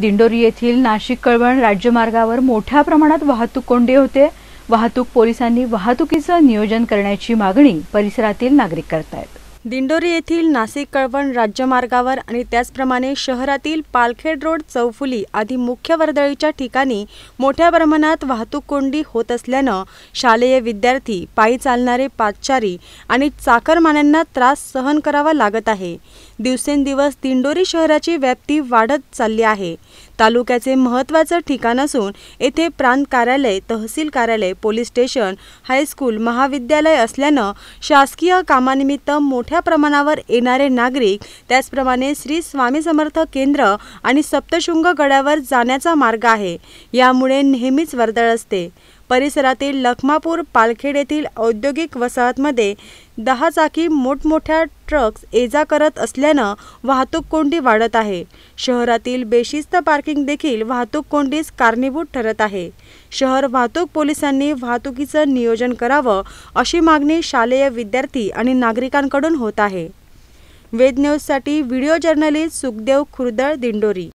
दिंडोरी येथील नाशिक कळवण राज्यमार्गावर मोठ्या प्रमाणात वाहतूक कोंडी होते वाहतूक पोलिसांनी वाहतुकीचं नियोजन करण्याची मागणी परिसरातील नागरिक करतायत दिंडोरी येथील नाशिक कळवण राज्यमार्गावर आणि त्याचप्रमाणे शहरातील पालखेड रोड चौफुली आदी मुख्य वर्दळीच्या ठिकाणी मोठ्या प्रमाणात वाहतूक कोंडी होत असल्यानं शालेय विद्यार्थी पायी चालणारे पाचचारी आणि चाकरमान्यांना त्रास सहन करावा लागत आहे दिवसेंदिवस दिंडोरी शहराची व्याप्ती वाढत चालली आहे तालुक्याचे महत्वाचं ठिकाण असून येथे प्रांत कार्यालय तहसील कार्यालय पोलीस स्टेशन हायस्कूल महाविद्यालय असल्यानं शासकीय कामानिमित्त मोठ्या मोठ्या प्रमाणावर येणारे नागरिक त्याचप्रमाणे श्री स्वामी समर्थ केंद्र आणि सप्तशृंग गडावर जाण्याचा मार्ग आहे यामुळे नेहमीच वर्दळ असते परिसरातील लखमापूर पालखेड येथील औद्योगिक वसाहतमध्ये दहा चाकी मोठमोठ्या ट्रक्स एजा करत असल्यानं वाहतूक कोंडी वाढत आहे शहरातील बेशिस्त पार्किंग देखील वाहतूक कोंडीस कारणीभूत ठरत आहे शहर वाहतूक पोलिसांनी वाहतुकीचं नियोजन करावं अशी मागणी शालेय विद्यार्थी आणि नागरिकांकडून होत आहे वेद न्यूजसाठी व्हिडिओ जर्नलिस्ट सुखदेव खुर्दळ दिंडोरी